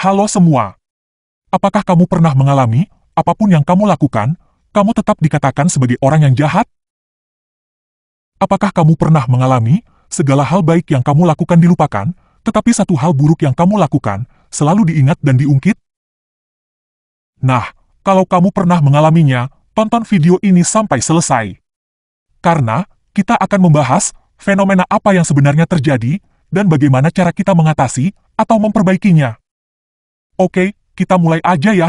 Halo semua. Apakah kamu pernah mengalami, apapun yang kamu lakukan, kamu tetap dikatakan sebagai orang yang jahat? Apakah kamu pernah mengalami, segala hal baik yang kamu lakukan dilupakan, tetapi satu hal buruk yang kamu lakukan, selalu diingat dan diungkit? Nah, kalau kamu pernah mengalaminya, tonton video ini sampai selesai. Karena, kita akan membahas, fenomena apa yang sebenarnya terjadi, dan bagaimana cara kita mengatasi, atau memperbaikinya. Oke, kita mulai aja ya.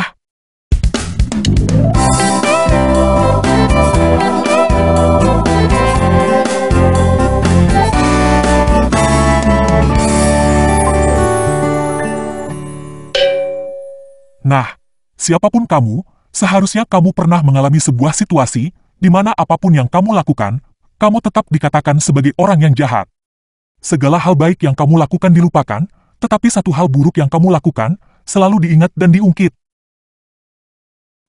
Nah, siapapun kamu, seharusnya kamu pernah mengalami sebuah situasi di mana apapun yang kamu lakukan, kamu tetap dikatakan sebagai orang yang jahat. Segala hal baik yang kamu lakukan dilupakan, tetapi satu hal buruk yang kamu lakukan selalu diingat dan diungkit.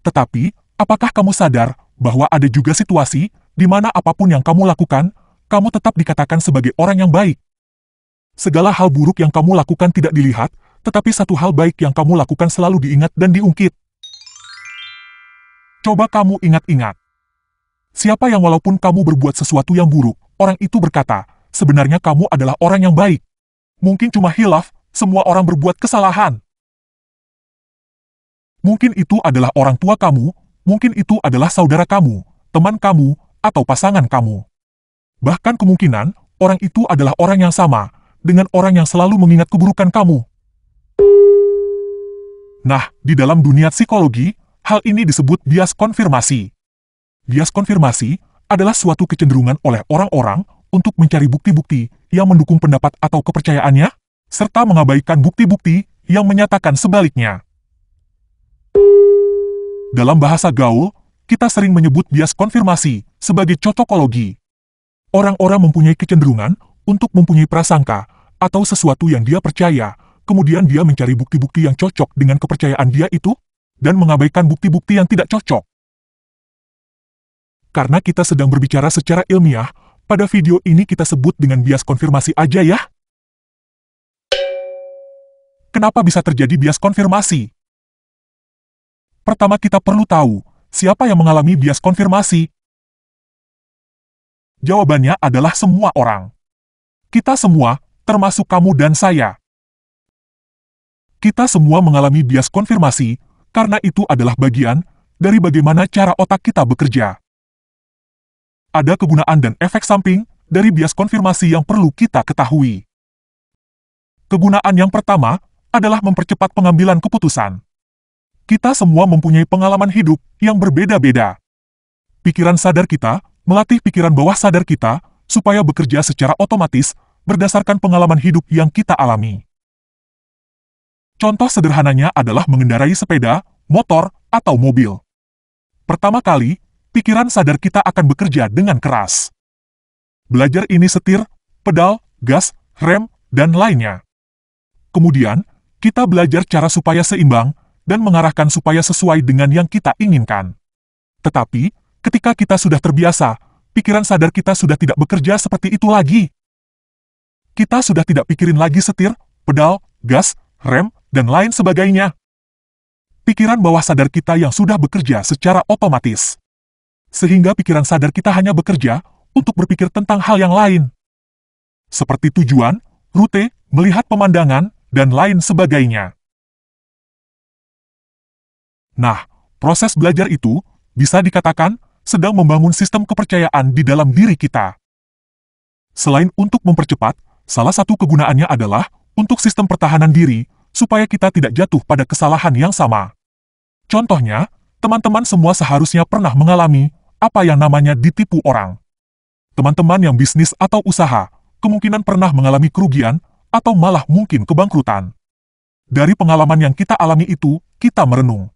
Tetapi, apakah kamu sadar bahwa ada juga situasi di mana apapun yang kamu lakukan, kamu tetap dikatakan sebagai orang yang baik? Segala hal buruk yang kamu lakukan tidak dilihat, tetapi satu hal baik yang kamu lakukan selalu diingat dan diungkit. Coba kamu ingat-ingat. Siapa yang walaupun kamu berbuat sesuatu yang buruk, orang itu berkata, sebenarnya kamu adalah orang yang baik. Mungkin cuma hilaf, semua orang berbuat kesalahan. Mungkin itu adalah orang tua kamu, mungkin itu adalah saudara kamu, teman kamu, atau pasangan kamu. Bahkan kemungkinan, orang itu adalah orang yang sama, dengan orang yang selalu mengingat keburukan kamu. Nah, di dalam dunia psikologi, hal ini disebut bias konfirmasi. Bias konfirmasi adalah suatu kecenderungan oleh orang-orang untuk mencari bukti-bukti yang mendukung pendapat atau kepercayaannya, serta mengabaikan bukti-bukti yang menyatakan sebaliknya. Dalam bahasa gaul, kita sering menyebut bias konfirmasi sebagai cocokologi. Orang-orang mempunyai kecenderungan untuk mempunyai prasangka atau sesuatu yang dia percaya, kemudian dia mencari bukti-bukti yang cocok dengan kepercayaan dia itu, dan mengabaikan bukti-bukti yang tidak cocok. Karena kita sedang berbicara secara ilmiah, pada video ini kita sebut dengan bias konfirmasi aja ya. Kenapa bisa terjadi bias konfirmasi? pertama kita perlu tahu siapa yang mengalami bias konfirmasi. Jawabannya adalah semua orang. Kita semua, termasuk kamu dan saya. Kita semua mengalami bias konfirmasi, karena itu adalah bagian dari bagaimana cara otak kita bekerja. Ada kegunaan dan efek samping dari bias konfirmasi yang perlu kita ketahui. Kegunaan yang pertama adalah mempercepat pengambilan keputusan kita semua mempunyai pengalaman hidup yang berbeda-beda. Pikiran sadar kita melatih pikiran bawah sadar kita supaya bekerja secara otomatis berdasarkan pengalaman hidup yang kita alami. Contoh sederhananya adalah mengendarai sepeda, motor, atau mobil. Pertama kali, pikiran sadar kita akan bekerja dengan keras. Belajar ini setir, pedal, gas, rem, dan lainnya. Kemudian, kita belajar cara supaya seimbang, dan mengarahkan supaya sesuai dengan yang kita inginkan. Tetapi, ketika kita sudah terbiasa, pikiran sadar kita sudah tidak bekerja seperti itu lagi. Kita sudah tidak pikirin lagi setir, pedal, gas, rem, dan lain sebagainya. Pikiran bawah sadar kita yang sudah bekerja secara otomatis. Sehingga pikiran sadar kita hanya bekerja untuk berpikir tentang hal yang lain. Seperti tujuan, rute, melihat pemandangan, dan lain sebagainya. Nah, proses belajar itu bisa dikatakan sedang membangun sistem kepercayaan di dalam diri kita. Selain untuk mempercepat, salah satu kegunaannya adalah untuk sistem pertahanan diri, supaya kita tidak jatuh pada kesalahan yang sama. Contohnya, teman-teman semua seharusnya pernah mengalami apa yang namanya ditipu orang. Teman-teman yang bisnis atau usaha kemungkinan pernah mengalami kerugian atau malah mungkin kebangkrutan. Dari pengalaman yang kita alami itu, kita merenung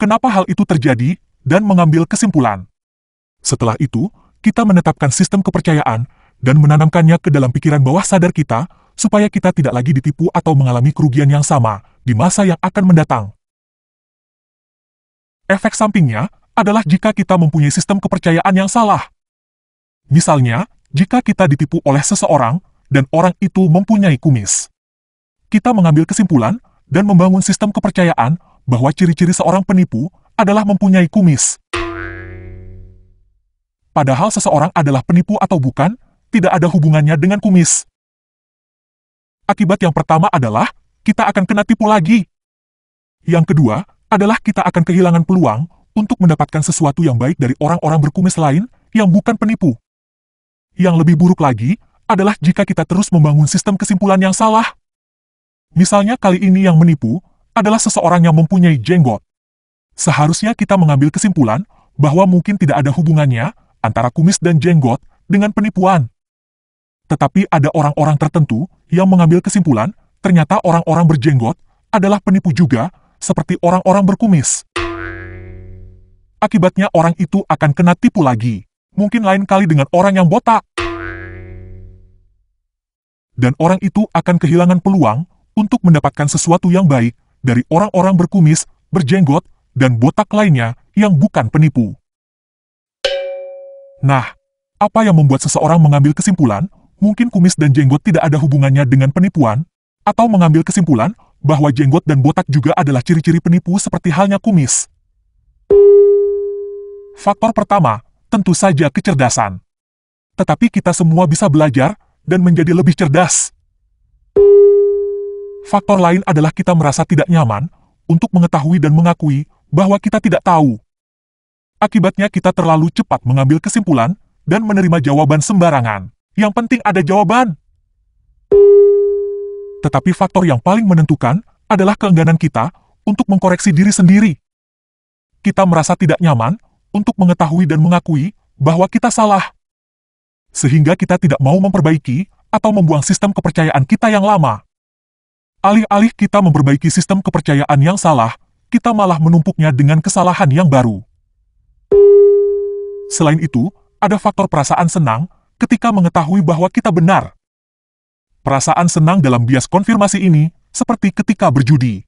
kenapa hal itu terjadi, dan mengambil kesimpulan. Setelah itu, kita menetapkan sistem kepercayaan dan menanamkannya ke dalam pikiran bawah sadar kita, supaya kita tidak lagi ditipu atau mengalami kerugian yang sama di masa yang akan mendatang. Efek sampingnya adalah jika kita mempunyai sistem kepercayaan yang salah. Misalnya, jika kita ditipu oleh seseorang dan orang itu mempunyai kumis. Kita mengambil kesimpulan dan membangun sistem kepercayaan bahwa ciri-ciri seorang penipu adalah mempunyai kumis. Padahal seseorang adalah penipu atau bukan, tidak ada hubungannya dengan kumis. Akibat yang pertama adalah kita akan kena tipu lagi. Yang kedua adalah kita akan kehilangan peluang untuk mendapatkan sesuatu yang baik dari orang-orang berkumis lain yang bukan penipu. Yang lebih buruk lagi adalah jika kita terus membangun sistem kesimpulan yang salah. Misalnya kali ini yang menipu adalah seseorang yang mempunyai jenggot. Seharusnya kita mengambil kesimpulan bahwa mungkin tidak ada hubungannya antara kumis dan jenggot dengan penipuan. Tetapi ada orang-orang tertentu yang mengambil kesimpulan ternyata orang-orang berjenggot adalah penipu juga seperti orang-orang berkumis. Akibatnya orang itu akan kena tipu lagi. Mungkin lain kali dengan orang yang botak dan orang itu akan kehilangan peluang untuk mendapatkan sesuatu yang baik dari orang-orang berkumis, berjenggot, dan botak lainnya yang bukan penipu. Nah, apa yang membuat seseorang mengambil kesimpulan, mungkin kumis dan jenggot tidak ada hubungannya dengan penipuan, atau mengambil kesimpulan bahwa jenggot dan botak juga adalah ciri-ciri penipu seperti halnya kumis. Faktor pertama, tentu saja kecerdasan. Tetapi kita semua bisa belajar dan menjadi lebih cerdas. Faktor lain adalah kita merasa tidak nyaman untuk mengetahui dan mengakui bahwa kita tidak tahu. Akibatnya kita terlalu cepat mengambil kesimpulan dan menerima jawaban sembarangan. Yang penting ada jawaban. Tetapi faktor yang paling menentukan adalah keengganan kita untuk mengkoreksi diri sendiri. Kita merasa tidak nyaman untuk mengetahui dan mengakui bahwa kita salah. Sehingga kita tidak mau memperbaiki atau membuang sistem kepercayaan kita yang lama. Alih-alih kita memperbaiki sistem kepercayaan yang salah, kita malah menumpuknya dengan kesalahan yang baru. Selain itu, ada faktor perasaan senang ketika mengetahui bahwa kita benar. Perasaan senang dalam bias konfirmasi ini seperti ketika berjudi.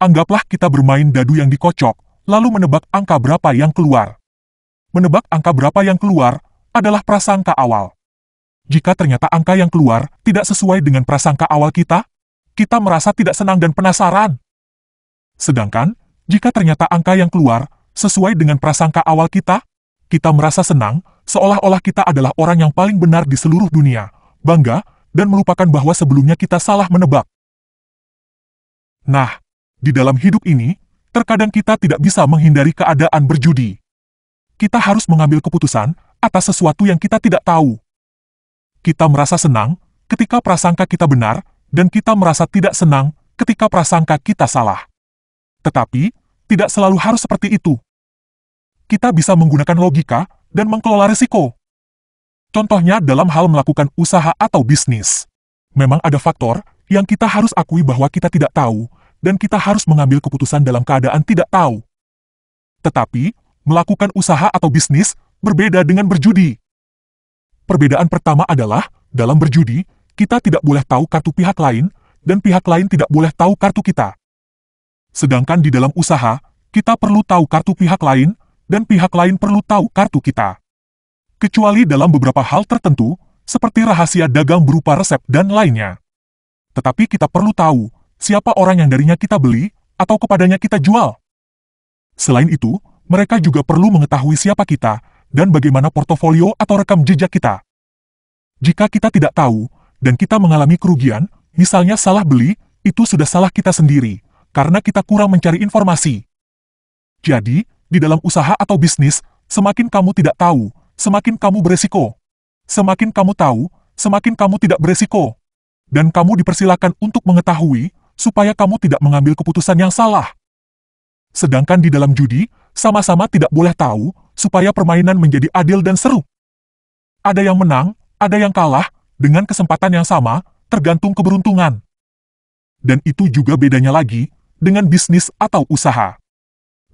Anggaplah kita bermain dadu yang dikocok, lalu menebak angka berapa yang keluar. Menebak angka berapa yang keluar adalah prasangka awal. Jika ternyata angka yang keluar tidak sesuai dengan prasangka awal kita, kita merasa tidak senang dan penasaran. Sedangkan, jika ternyata angka yang keluar sesuai dengan prasangka awal kita, kita merasa senang, seolah-olah kita adalah orang yang paling benar di seluruh dunia, bangga, dan melupakan bahwa sebelumnya kita salah menebak. Nah, di dalam hidup ini, terkadang kita tidak bisa menghindari keadaan berjudi. Kita harus mengambil keputusan atas sesuatu yang kita tidak tahu kita merasa senang ketika prasangka kita benar, dan kita merasa tidak senang ketika prasangka kita salah. Tetapi, tidak selalu harus seperti itu. Kita bisa menggunakan logika dan mengelola risiko. Contohnya dalam hal melakukan usaha atau bisnis. Memang ada faktor yang kita harus akui bahwa kita tidak tahu, dan kita harus mengambil keputusan dalam keadaan tidak tahu. Tetapi, melakukan usaha atau bisnis berbeda dengan berjudi. Perbedaan pertama adalah, dalam berjudi, kita tidak boleh tahu kartu pihak lain, dan pihak lain tidak boleh tahu kartu kita. Sedangkan di dalam usaha, kita perlu tahu kartu pihak lain, dan pihak lain perlu tahu kartu kita. Kecuali dalam beberapa hal tertentu, seperti rahasia dagang berupa resep dan lainnya. Tetapi kita perlu tahu siapa orang yang darinya kita beli atau kepadanya kita jual. Selain itu, mereka juga perlu mengetahui siapa kita dan bagaimana portofolio atau rekam jejak kita. Jika kita tidak tahu, dan kita mengalami kerugian, misalnya salah beli, itu sudah salah kita sendiri, karena kita kurang mencari informasi. Jadi, di dalam usaha atau bisnis, semakin kamu tidak tahu, semakin kamu beresiko. Semakin kamu tahu, semakin kamu tidak beresiko. Dan kamu dipersilakan untuk mengetahui, supaya kamu tidak mengambil keputusan yang salah. Sedangkan di dalam judi, sama-sama tidak boleh tahu, supaya permainan menjadi adil dan seru. Ada yang menang, ada yang kalah, dengan kesempatan yang sama, tergantung keberuntungan. Dan itu juga bedanya lagi dengan bisnis atau usaha.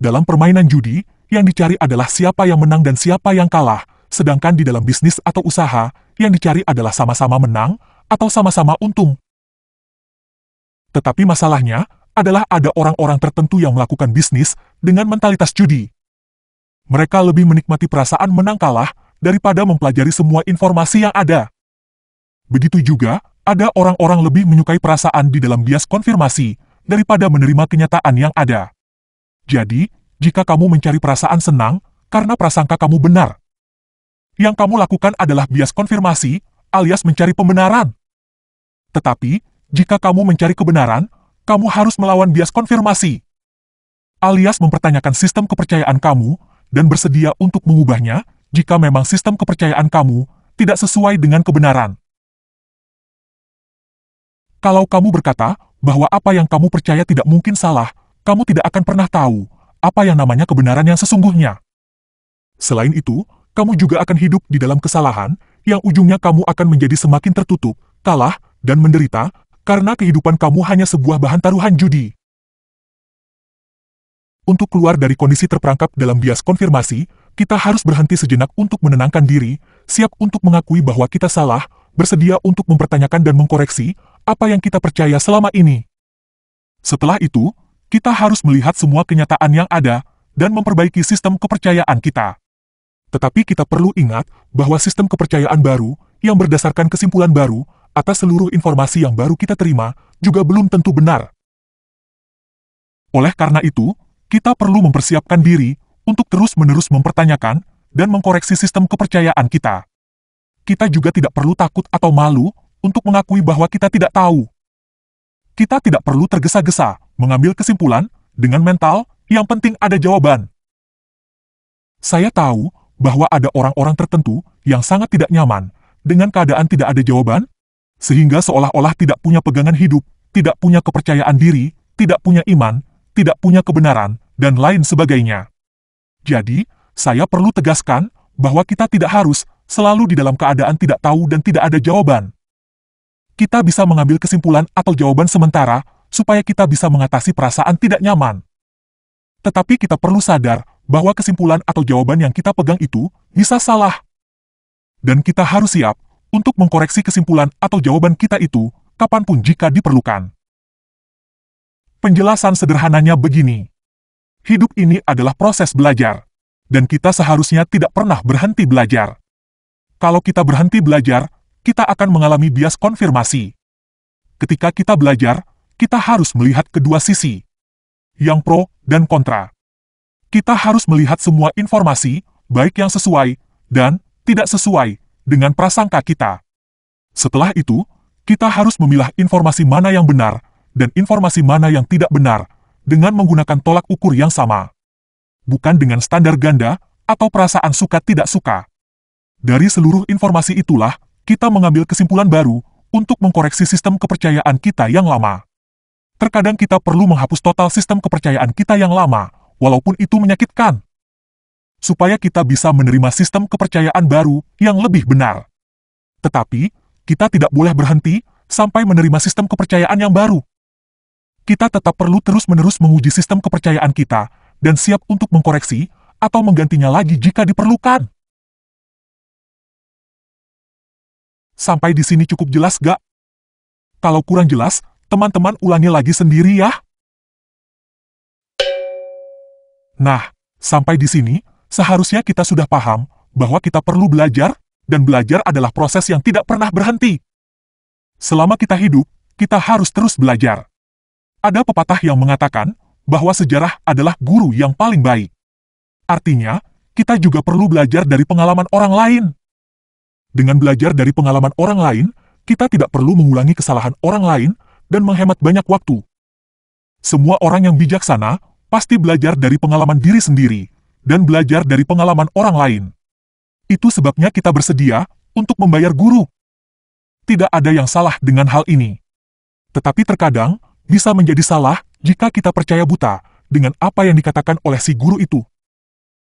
Dalam permainan judi, yang dicari adalah siapa yang menang dan siapa yang kalah, sedangkan di dalam bisnis atau usaha, yang dicari adalah sama-sama menang atau sama-sama untung. Tetapi masalahnya adalah ada orang-orang tertentu yang melakukan bisnis dengan mentalitas judi mereka lebih menikmati perasaan menang kalah daripada mempelajari semua informasi yang ada. Begitu juga, ada orang-orang lebih menyukai perasaan di dalam bias konfirmasi daripada menerima kenyataan yang ada. Jadi, jika kamu mencari perasaan senang karena prasangka kamu benar, yang kamu lakukan adalah bias konfirmasi alias mencari pembenaran. Tetapi, jika kamu mencari kebenaran, kamu harus melawan bias konfirmasi alias mempertanyakan sistem kepercayaan kamu dan bersedia untuk mengubahnya jika memang sistem kepercayaan kamu tidak sesuai dengan kebenaran. Kalau kamu berkata bahwa apa yang kamu percaya tidak mungkin salah, kamu tidak akan pernah tahu apa yang namanya kebenaran yang sesungguhnya. Selain itu, kamu juga akan hidup di dalam kesalahan yang ujungnya kamu akan menjadi semakin tertutup, kalah, dan menderita karena kehidupan kamu hanya sebuah bahan taruhan judi. Untuk keluar dari kondisi terperangkap dalam bias konfirmasi, kita harus berhenti sejenak untuk menenangkan diri, siap untuk mengakui bahwa kita salah, bersedia untuk mempertanyakan dan mengkoreksi apa yang kita percaya selama ini. Setelah itu, kita harus melihat semua kenyataan yang ada dan memperbaiki sistem kepercayaan kita. Tetapi kita perlu ingat bahwa sistem kepercayaan baru yang berdasarkan kesimpulan baru atas seluruh informasi yang baru kita terima juga belum tentu benar. Oleh karena itu, kita perlu mempersiapkan diri untuk terus-menerus mempertanyakan dan mengkoreksi sistem kepercayaan kita. Kita juga tidak perlu takut atau malu untuk mengakui bahwa kita tidak tahu. Kita tidak perlu tergesa-gesa mengambil kesimpulan dengan mental, yang penting ada jawaban. Saya tahu bahwa ada orang-orang tertentu yang sangat tidak nyaman dengan keadaan tidak ada jawaban, sehingga seolah-olah tidak punya pegangan hidup, tidak punya kepercayaan diri, tidak punya iman, tidak punya kebenaran, dan lain sebagainya. Jadi, saya perlu tegaskan bahwa kita tidak harus selalu di dalam keadaan tidak tahu dan tidak ada jawaban. Kita bisa mengambil kesimpulan atau jawaban sementara supaya kita bisa mengatasi perasaan tidak nyaman. Tetapi kita perlu sadar bahwa kesimpulan atau jawaban yang kita pegang itu bisa salah. Dan kita harus siap untuk mengkoreksi kesimpulan atau jawaban kita itu kapanpun jika diperlukan. Penjelasan sederhananya begini. Hidup ini adalah proses belajar. Dan kita seharusnya tidak pernah berhenti belajar. Kalau kita berhenti belajar, kita akan mengalami bias konfirmasi. Ketika kita belajar, kita harus melihat kedua sisi. Yang pro dan kontra. Kita harus melihat semua informasi, baik yang sesuai dan tidak sesuai, dengan prasangka kita. Setelah itu, kita harus memilah informasi mana yang benar dan informasi mana yang tidak benar, dengan menggunakan tolak ukur yang sama. Bukan dengan standar ganda, atau perasaan suka tidak suka. Dari seluruh informasi itulah, kita mengambil kesimpulan baru, untuk mengkoreksi sistem kepercayaan kita yang lama. Terkadang kita perlu menghapus total sistem kepercayaan kita yang lama, walaupun itu menyakitkan. Supaya kita bisa menerima sistem kepercayaan baru yang lebih benar. Tetapi, kita tidak boleh berhenti sampai menerima sistem kepercayaan yang baru kita tetap perlu terus-menerus menguji sistem kepercayaan kita dan siap untuk mengkoreksi atau menggantinya lagi jika diperlukan. Sampai di sini cukup jelas gak? Kalau kurang jelas, teman-teman ulangi lagi sendiri ya. Nah, sampai di sini, seharusnya kita sudah paham bahwa kita perlu belajar, dan belajar adalah proses yang tidak pernah berhenti. Selama kita hidup, kita harus terus belajar. Ada pepatah yang mengatakan bahwa sejarah adalah guru yang paling baik. Artinya, kita juga perlu belajar dari pengalaman orang lain. Dengan belajar dari pengalaman orang lain, kita tidak perlu mengulangi kesalahan orang lain dan menghemat banyak waktu. Semua orang yang bijaksana pasti belajar dari pengalaman diri sendiri dan belajar dari pengalaman orang lain. Itu sebabnya kita bersedia untuk membayar guru. Tidak ada yang salah dengan hal ini. Tetapi terkadang, bisa menjadi salah jika kita percaya buta dengan apa yang dikatakan oleh si guru itu.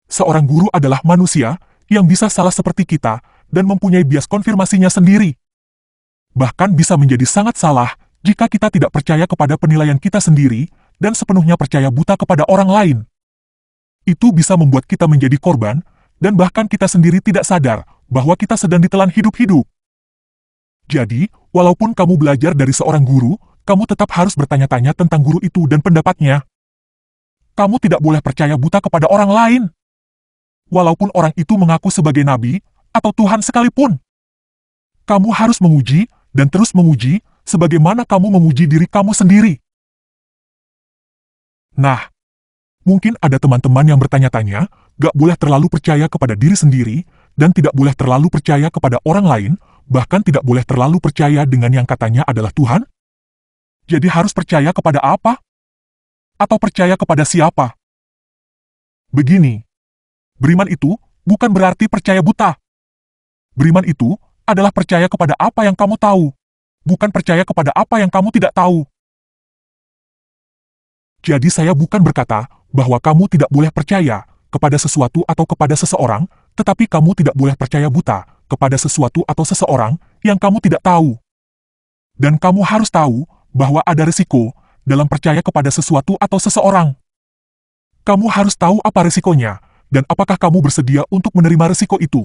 Seorang guru adalah manusia yang bisa salah seperti kita dan mempunyai bias konfirmasinya sendiri. Bahkan bisa menjadi sangat salah jika kita tidak percaya kepada penilaian kita sendiri dan sepenuhnya percaya buta kepada orang lain. Itu bisa membuat kita menjadi korban, dan bahkan kita sendiri tidak sadar bahwa kita sedang ditelan hidup-hidup. Jadi, walaupun kamu belajar dari seorang guru, kamu tetap harus bertanya-tanya tentang guru itu dan pendapatnya. Kamu tidak boleh percaya buta kepada orang lain. Walaupun orang itu mengaku sebagai nabi atau Tuhan sekalipun. Kamu harus menguji dan terus menguji sebagaimana kamu menguji diri kamu sendiri. Nah, mungkin ada teman-teman yang bertanya-tanya, gak boleh terlalu percaya kepada diri sendiri dan tidak boleh terlalu percaya kepada orang lain, bahkan tidak boleh terlalu percaya dengan yang katanya adalah Tuhan, jadi harus percaya kepada apa? Atau percaya kepada siapa? Begini, beriman itu bukan berarti percaya buta. Beriman itu adalah percaya kepada apa yang kamu tahu, bukan percaya kepada apa yang kamu tidak tahu. Jadi saya bukan berkata bahwa kamu tidak boleh percaya kepada sesuatu atau kepada seseorang, tetapi kamu tidak boleh percaya buta kepada sesuatu atau seseorang yang kamu tidak tahu. Dan kamu harus tahu bahwa ada risiko dalam percaya kepada sesuatu atau seseorang. Kamu harus tahu apa risikonya, dan apakah kamu bersedia untuk menerima risiko itu.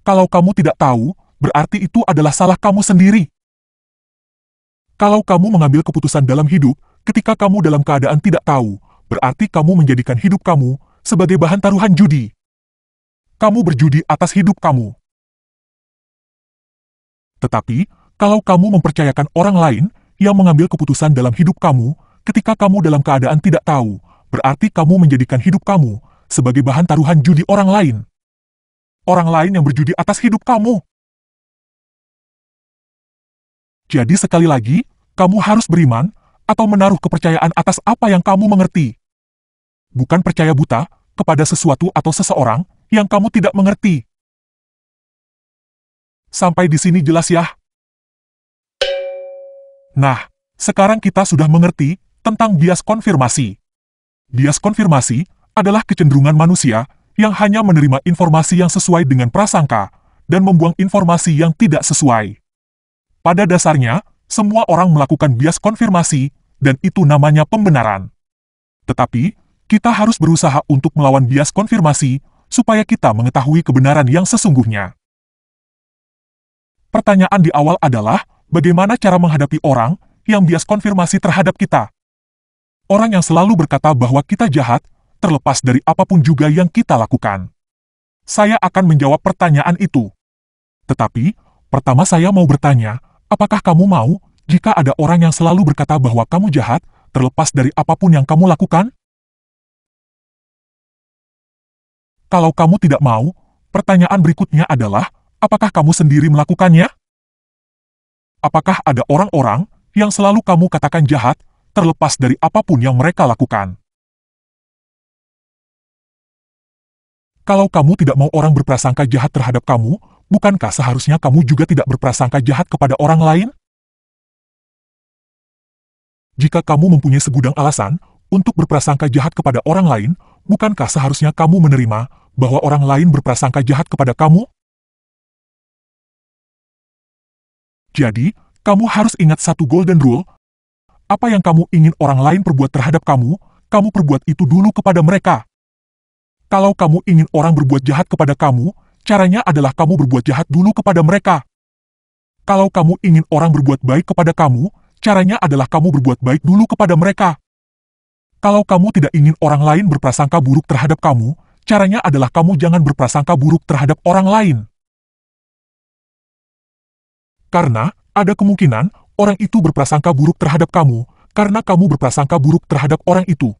Kalau kamu tidak tahu, berarti itu adalah salah kamu sendiri. Kalau kamu mengambil keputusan dalam hidup, ketika kamu dalam keadaan tidak tahu, berarti kamu menjadikan hidup kamu sebagai bahan taruhan judi. Kamu berjudi atas hidup kamu. Tetapi, kalau kamu mempercayakan orang lain yang mengambil keputusan dalam hidup kamu, ketika kamu dalam keadaan tidak tahu, berarti kamu menjadikan hidup kamu sebagai bahan taruhan judi orang lain. Orang lain yang berjudi atas hidup kamu. Jadi sekali lagi, kamu harus beriman atau menaruh kepercayaan atas apa yang kamu mengerti. Bukan percaya buta kepada sesuatu atau seseorang yang kamu tidak mengerti. Sampai di sini jelas ya. Nah, sekarang kita sudah mengerti tentang bias konfirmasi. Bias konfirmasi adalah kecenderungan manusia yang hanya menerima informasi yang sesuai dengan prasangka dan membuang informasi yang tidak sesuai. Pada dasarnya, semua orang melakukan bias konfirmasi dan itu namanya pembenaran. Tetapi, kita harus berusaha untuk melawan bias konfirmasi supaya kita mengetahui kebenaran yang sesungguhnya. Pertanyaan di awal adalah, bagaimana cara menghadapi orang yang bias konfirmasi terhadap kita. Orang yang selalu berkata bahwa kita jahat, terlepas dari apapun juga yang kita lakukan. Saya akan menjawab pertanyaan itu. Tetapi, pertama saya mau bertanya, apakah kamu mau jika ada orang yang selalu berkata bahwa kamu jahat, terlepas dari apapun yang kamu lakukan? Kalau kamu tidak mau, pertanyaan berikutnya adalah, apakah kamu sendiri melakukannya? Apakah ada orang-orang yang selalu kamu katakan jahat, terlepas dari apapun yang mereka lakukan? Kalau kamu tidak mau orang berprasangka jahat terhadap kamu, bukankah seharusnya kamu juga tidak berprasangka jahat kepada orang lain? Jika kamu mempunyai segudang alasan untuk berprasangka jahat kepada orang lain, bukankah seharusnya kamu menerima bahwa orang lain berprasangka jahat kepada kamu? Jadi, kamu harus ingat satu golden rule. Apa yang kamu ingin orang lain perbuat terhadap kamu, kamu perbuat itu dulu kepada mereka. Kalau kamu ingin orang berbuat jahat kepada kamu, caranya adalah kamu berbuat jahat dulu kepada mereka. Kalau kamu ingin orang berbuat baik kepada kamu, caranya adalah kamu berbuat baik dulu kepada mereka. Kalau kamu tidak ingin orang lain berprasangka buruk terhadap kamu, caranya adalah kamu jangan berprasangka buruk terhadap orang lain. Karena, ada kemungkinan, orang itu berprasangka buruk terhadap kamu, karena kamu berprasangka buruk terhadap orang itu.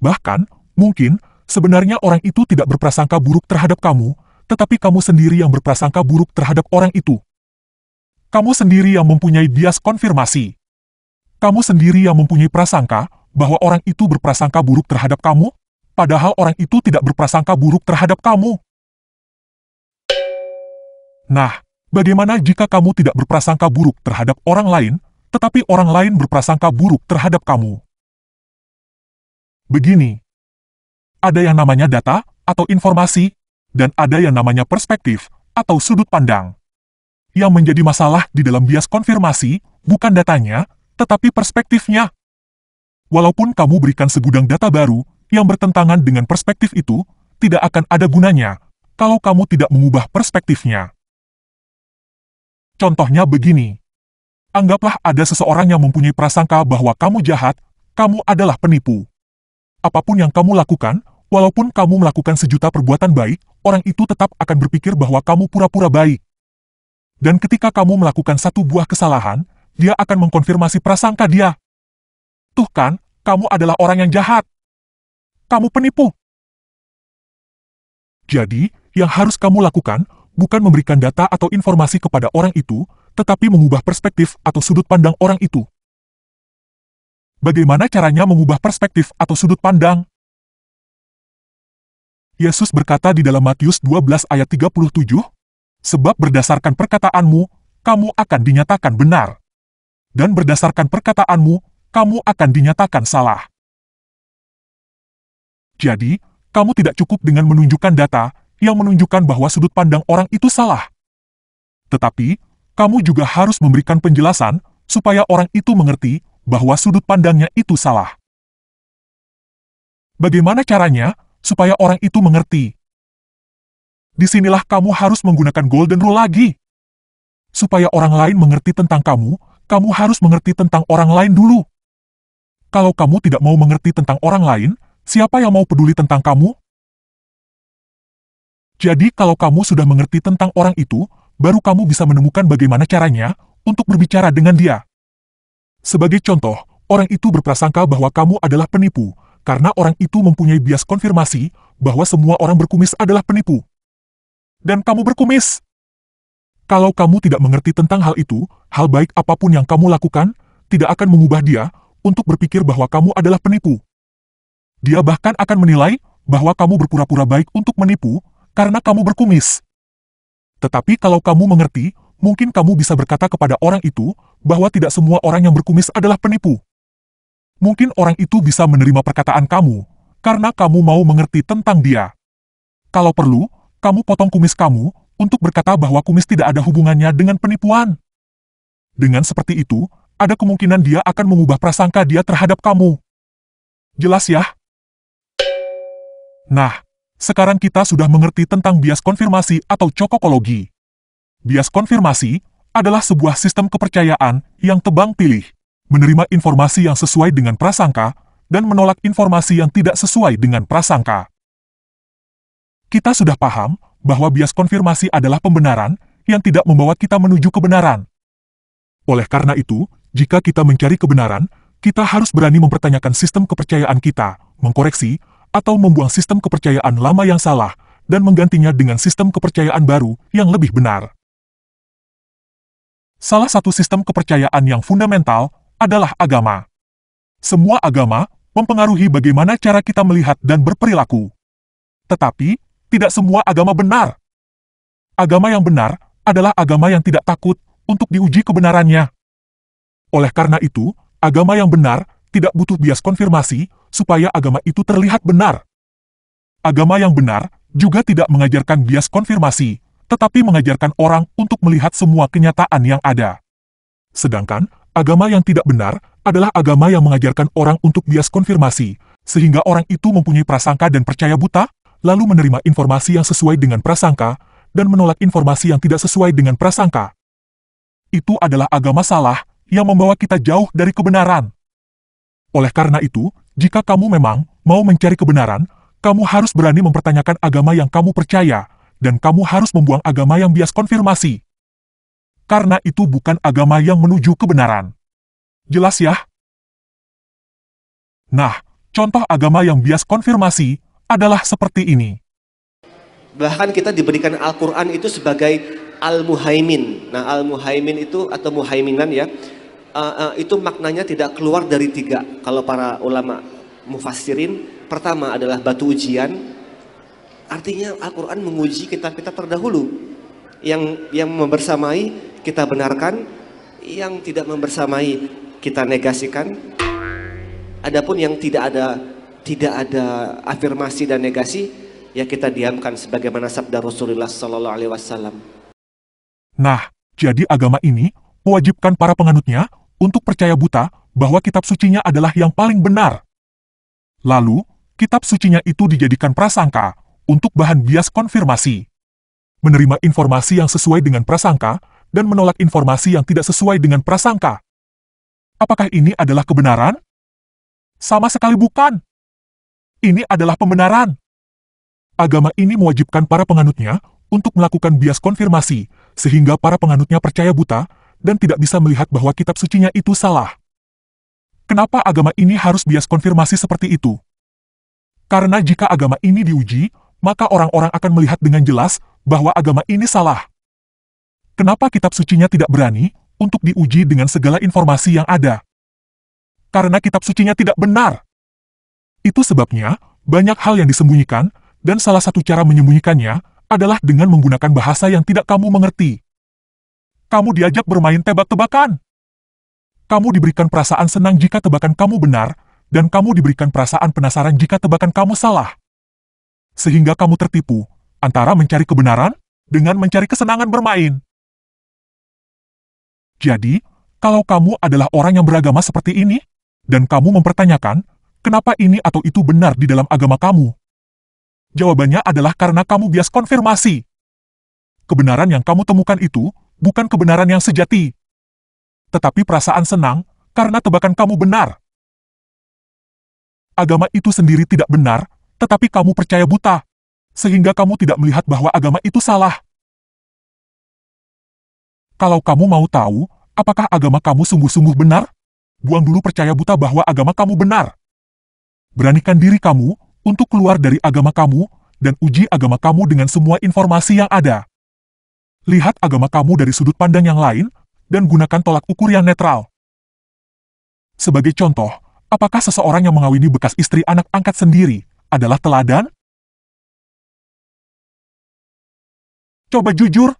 Bahkan, mungkin, sebenarnya orang itu tidak berprasangka buruk terhadap kamu, tetapi kamu sendiri yang berprasangka buruk terhadap orang itu. Kamu sendiri yang mempunyai bias konfirmasi. Kamu sendiri yang mempunyai prasangka bahwa orang itu berprasangka buruk terhadap kamu, padahal orang itu tidak berprasangka buruk terhadap kamu. Nah, Bagaimana jika kamu tidak berprasangka buruk terhadap orang lain, tetapi orang lain berprasangka buruk terhadap kamu? Begini, ada yang namanya data atau informasi, dan ada yang namanya perspektif atau sudut pandang. Yang menjadi masalah di dalam bias konfirmasi bukan datanya, tetapi perspektifnya. Walaupun kamu berikan segudang data baru yang bertentangan dengan perspektif itu, tidak akan ada gunanya kalau kamu tidak mengubah perspektifnya. Contohnya begini. Anggaplah ada seseorang yang mempunyai prasangka bahwa kamu jahat, kamu adalah penipu. Apapun yang kamu lakukan, walaupun kamu melakukan sejuta perbuatan baik, orang itu tetap akan berpikir bahwa kamu pura-pura baik. Dan ketika kamu melakukan satu buah kesalahan, dia akan mengkonfirmasi prasangka dia. Tuh kan, kamu adalah orang yang jahat. Kamu penipu. Jadi, yang harus kamu lakukan bukan memberikan data atau informasi kepada orang itu, tetapi mengubah perspektif atau sudut pandang orang itu. Bagaimana caranya mengubah perspektif atau sudut pandang? Yesus berkata di dalam Matius 12 ayat 37, Sebab berdasarkan perkataanmu, kamu akan dinyatakan benar. Dan berdasarkan perkataanmu, kamu akan dinyatakan salah. Jadi, kamu tidak cukup dengan menunjukkan data, yang menunjukkan bahwa sudut pandang orang itu salah. Tetapi, kamu juga harus memberikan penjelasan supaya orang itu mengerti bahwa sudut pandangnya itu salah. Bagaimana caranya supaya orang itu mengerti? Disinilah kamu harus menggunakan golden rule lagi. Supaya orang lain mengerti tentang kamu, kamu harus mengerti tentang orang lain dulu. Kalau kamu tidak mau mengerti tentang orang lain, siapa yang mau peduli tentang kamu? Jadi kalau kamu sudah mengerti tentang orang itu, baru kamu bisa menemukan bagaimana caranya untuk berbicara dengan dia. Sebagai contoh, orang itu berprasangka bahwa kamu adalah penipu, karena orang itu mempunyai bias konfirmasi bahwa semua orang berkumis adalah penipu. Dan kamu berkumis. Kalau kamu tidak mengerti tentang hal itu, hal baik apapun yang kamu lakukan, tidak akan mengubah dia untuk berpikir bahwa kamu adalah penipu. Dia bahkan akan menilai bahwa kamu berpura-pura baik untuk menipu, karena kamu berkumis. Tetapi kalau kamu mengerti, mungkin kamu bisa berkata kepada orang itu bahwa tidak semua orang yang berkumis adalah penipu. Mungkin orang itu bisa menerima perkataan kamu, karena kamu mau mengerti tentang dia. Kalau perlu, kamu potong kumis kamu untuk berkata bahwa kumis tidak ada hubungannya dengan penipuan. Dengan seperti itu, ada kemungkinan dia akan mengubah prasangka dia terhadap kamu. Jelas ya? Nah, sekarang kita sudah mengerti tentang bias konfirmasi atau cokokologi. Bias konfirmasi adalah sebuah sistem kepercayaan yang tebang pilih, menerima informasi yang sesuai dengan prasangka, dan menolak informasi yang tidak sesuai dengan prasangka. Kita sudah paham bahwa bias konfirmasi adalah pembenaran yang tidak membawa kita menuju kebenaran. Oleh karena itu, jika kita mencari kebenaran, kita harus berani mempertanyakan sistem kepercayaan kita, mengkoreksi, atau membuang sistem kepercayaan lama yang salah, dan menggantinya dengan sistem kepercayaan baru yang lebih benar. Salah satu sistem kepercayaan yang fundamental adalah agama. Semua agama mempengaruhi bagaimana cara kita melihat dan berperilaku. Tetapi, tidak semua agama benar. Agama yang benar adalah agama yang tidak takut untuk diuji kebenarannya. Oleh karena itu, agama yang benar tidak butuh bias konfirmasi supaya agama itu terlihat benar. Agama yang benar juga tidak mengajarkan bias konfirmasi, tetapi mengajarkan orang untuk melihat semua kenyataan yang ada. Sedangkan, agama yang tidak benar adalah agama yang mengajarkan orang untuk bias konfirmasi, sehingga orang itu mempunyai prasangka dan percaya buta, lalu menerima informasi yang sesuai dengan prasangka, dan menolak informasi yang tidak sesuai dengan prasangka. Itu adalah agama salah yang membawa kita jauh dari kebenaran. Oleh karena itu, jika kamu memang mau mencari kebenaran, kamu harus berani mempertanyakan agama yang kamu percaya, dan kamu harus membuang agama yang bias konfirmasi. Karena itu bukan agama yang menuju kebenaran. Jelas ya? Nah, contoh agama yang bias konfirmasi adalah seperti ini. Bahkan kita diberikan Al-Quran itu sebagai Al-Muhaimin. Nah, Al-Muhaimin itu, atau Muhaiminan ya, uh, uh, itu maknanya tidak keluar dari tiga kalau para ulama mufassirin pertama adalah batu ujian artinya Al-Qur'an menguji kitab-kitab terdahulu yang yang membersamai kita benarkan yang tidak membersamai kita negasikan adapun yang tidak ada tidak ada afirmasi dan negasi ya kita diamkan sebagaimana sabda Rasulullah sallallahu alaihi wasallam nah jadi agama ini wajibkan para penganutnya untuk percaya buta bahwa kitab sucinya adalah yang paling benar. Lalu, kitab sucinya itu dijadikan prasangka untuk bahan bias konfirmasi. Menerima informasi yang sesuai dengan prasangka dan menolak informasi yang tidak sesuai dengan prasangka. Apakah ini adalah kebenaran? Sama sekali bukan. Ini adalah pembenaran. Agama ini mewajibkan para penganutnya untuk melakukan bias konfirmasi, sehingga para penganutnya percaya buta dan tidak bisa melihat bahwa kitab sucinya itu salah. Kenapa agama ini harus bias konfirmasi seperti itu? Karena jika agama ini diuji, maka orang-orang akan melihat dengan jelas bahwa agama ini salah. Kenapa kitab sucinya tidak berani untuk diuji dengan segala informasi yang ada? Karena kitab sucinya tidak benar. Itu sebabnya banyak hal yang disembunyikan, dan salah satu cara menyembunyikannya adalah dengan menggunakan bahasa yang tidak kamu mengerti kamu diajak bermain tebak-tebakan. Kamu diberikan perasaan senang jika tebakan kamu benar, dan kamu diberikan perasaan penasaran jika tebakan kamu salah. Sehingga kamu tertipu antara mencari kebenaran dengan mencari kesenangan bermain. Jadi, kalau kamu adalah orang yang beragama seperti ini, dan kamu mempertanyakan kenapa ini atau itu benar di dalam agama kamu, jawabannya adalah karena kamu bias konfirmasi. Kebenaran yang kamu temukan itu bukan kebenaran yang sejati. Tetapi perasaan senang, karena tebakan kamu benar. Agama itu sendiri tidak benar, tetapi kamu percaya buta, sehingga kamu tidak melihat bahwa agama itu salah. Kalau kamu mau tahu, apakah agama kamu sungguh-sungguh benar? Buang dulu percaya buta bahwa agama kamu benar. Beranikan diri kamu untuk keluar dari agama kamu dan uji agama kamu dengan semua informasi yang ada. Lihat agama kamu dari sudut pandang yang lain, dan gunakan tolak ukur yang netral. Sebagai contoh, apakah seseorang yang mengawini bekas istri anak angkat sendiri adalah teladan? Coba jujur.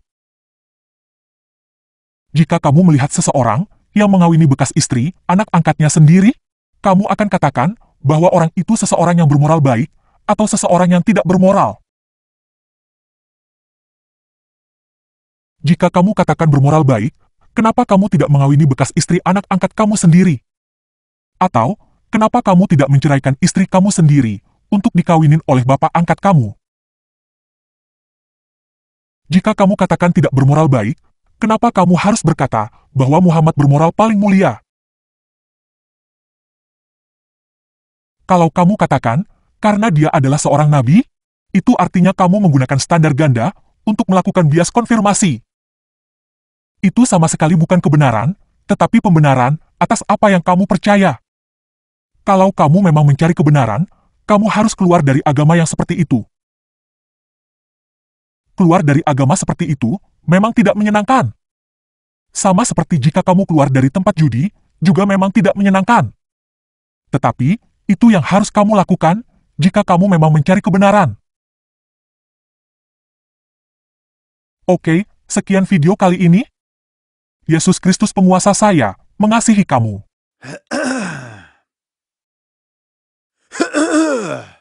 Jika kamu melihat seseorang yang mengawini bekas istri anak angkatnya sendiri, kamu akan katakan bahwa orang itu seseorang yang bermoral baik atau seseorang yang tidak bermoral. Jika kamu katakan bermoral baik, kenapa kamu tidak mengawini bekas istri anak angkat kamu sendiri? Atau, kenapa kamu tidak menceraikan istri kamu sendiri untuk dikawinin oleh bapak angkat kamu? Jika kamu katakan tidak bermoral baik, kenapa kamu harus berkata bahwa Muhammad bermoral paling mulia? Kalau kamu katakan, karena dia adalah seorang nabi, itu artinya kamu menggunakan standar ganda untuk melakukan bias konfirmasi itu sama sekali bukan kebenaran, tetapi pembenaran atas apa yang kamu percaya. Kalau kamu memang mencari kebenaran, kamu harus keluar dari agama yang seperti itu. Keluar dari agama seperti itu memang tidak menyenangkan. Sama seperti jika kamu keluar dari tempat judi, juga memang tidak menyenangkan. Tetapi, itu yang harus kamu lakukan jika kamu memang mencari kebenaran. Oke, sekian video kali ini. Yesus Kristus penguasa saya, mengasihi kamu.